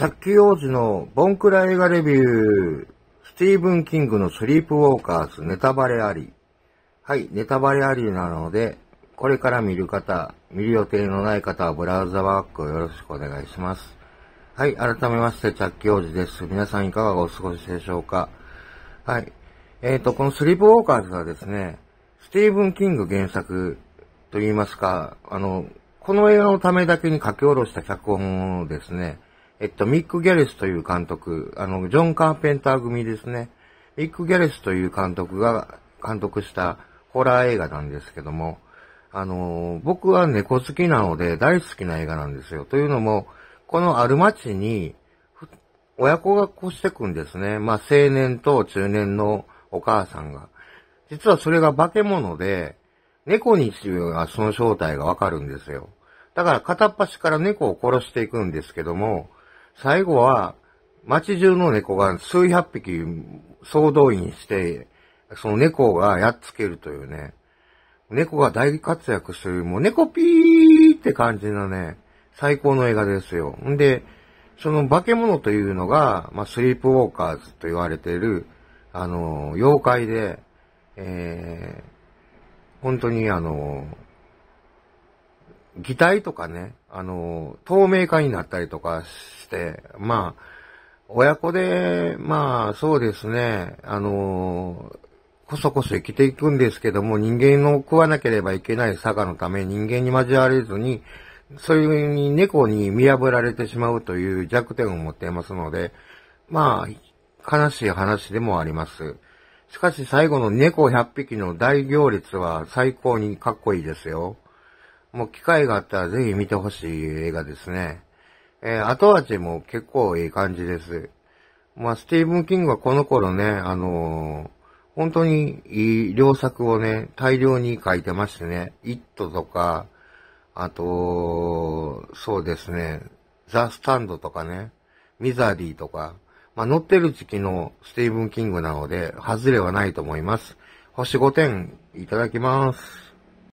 ジャッキー・王子のボンクラ映画レビュー、スティーブン・キングのスリープウォーカーズ、ネタバレあり。はい、ネタバレありなので、これから見る方、見る予定のない方はブラウザバックをよろしくお願いします。はい、改めまして、チャッキー王子です。皆さんいかがお過ごしでしょうかはい。えっ、ー、と、このスリープウォーカーズはですね、スティーブン・キング原作と言いますか、あの、この映画のためだけに書き下ろした脚本をですね、えっと、ミック・ギャレスという監督、あの、ジョン・カーペンター組ですね。ミック・ギャレスという監督が監督したホラー映画なんですけども、あの、僕は猫好きなので大好きな映画なんですよ。というのも、このある町に、親子が越してくんですね。まあ、青年と中年のお母さんが。実はそれが化け物で、猫にようがその正体がわかるんですよ。だから片っ端から猫を殺していくんですけども、最後は、街中の猫が数百匹総動員して、その猫がやっつけるというね、猫が大活躍する、もう猫ピーって感じのね、最高の映画ですよ。んで、その化け物というのが、まあ、スリープウォーカーズと言われている、あの、妖怪で、えー、本当にあの、擬態とかね、あの、透明化になったりとかして、まあ、親子で、まあ、そうですね、あの、こそこそ生きていくんですけども、人間の食わなければいけない佐賀のため、人間に交われずに、それに猫に見破られてしまうという弱点を持っていますので、まあ、悲しい話でもあります。しかし最後の猫100匹の大行列は最高にかっこいいですよ。もう機会があったらぜひ見てほしい映画ですね。えー、後味も結構いい感じです。まあ、スティーブン・キングはこの頃ね、あのー、本当にいい良作をね、大量に書いてましてね、イットとか、あと、そうですね、ザ・スタンドとかね、ミザリーとか、まあ、乗ってる時期のスティーブン・キングなので、外れはないと思います。星5点いただきます。